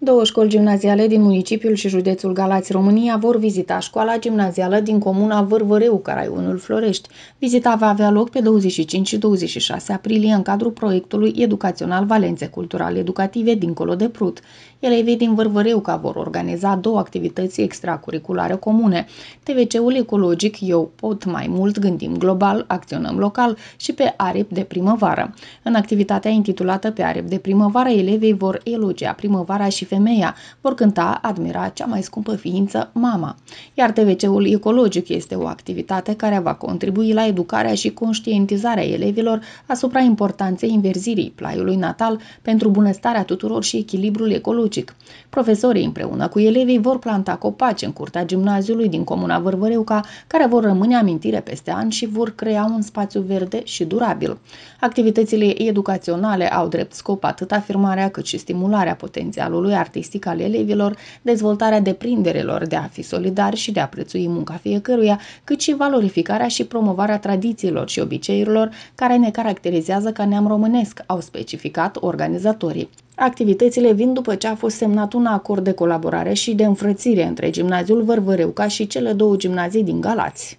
Două școli gimnaziale din municipiul și județul Galați, România, vor vizita școala gimnazială din comuna Vârvăreu, Caraiunul Florești. Vizita va avea loc pe 25 și 26 aprilie în cadrul proiectului educațional Valențe Culturale Educative dincolo de Prut. Elevii din ca vor organiza două activități extracurriculare comune. TVC-ul ecologic Eu pot mai mult, gândim global, acționăm local și pe arep de primăvară. În activitatea intitulată pe arep de primăvară, elevii vor elogia primăvara și femeia vor cânta, admira cea mai scumpă ființă, mama. Iar TVC-ul ecologic este o activitate care va contribui la educarea și conștientizarea elevilor asupra importanței inverzirii plaiului natal pentru bunăstarea tuturor și echilibrul ecologic. Profesorii împreună cu elevii vor planta copaci în curtea gimnaziului din comuna Vârvăreuca, care vor rămâne amintire peste ani și vor crea un spațiu verde și durabil. Activitățile educaționale au drept scop atât afirmarea cât și stimularea potențialului artistic al elevilor, dezvoltarea deprinderilor de a fi solidar și de a prețui munca fiecăruia, cât și valorificarea și promovarea tradițiilor și obiceiurilor care ne caracterizează ca neam românesc, au specificat organizatorii. Activitățile vin după ce a fost semnat un acord de colaborare și de înfrățire între Gimnaziul Vărvăreuca și cele două gimnazii din Galați.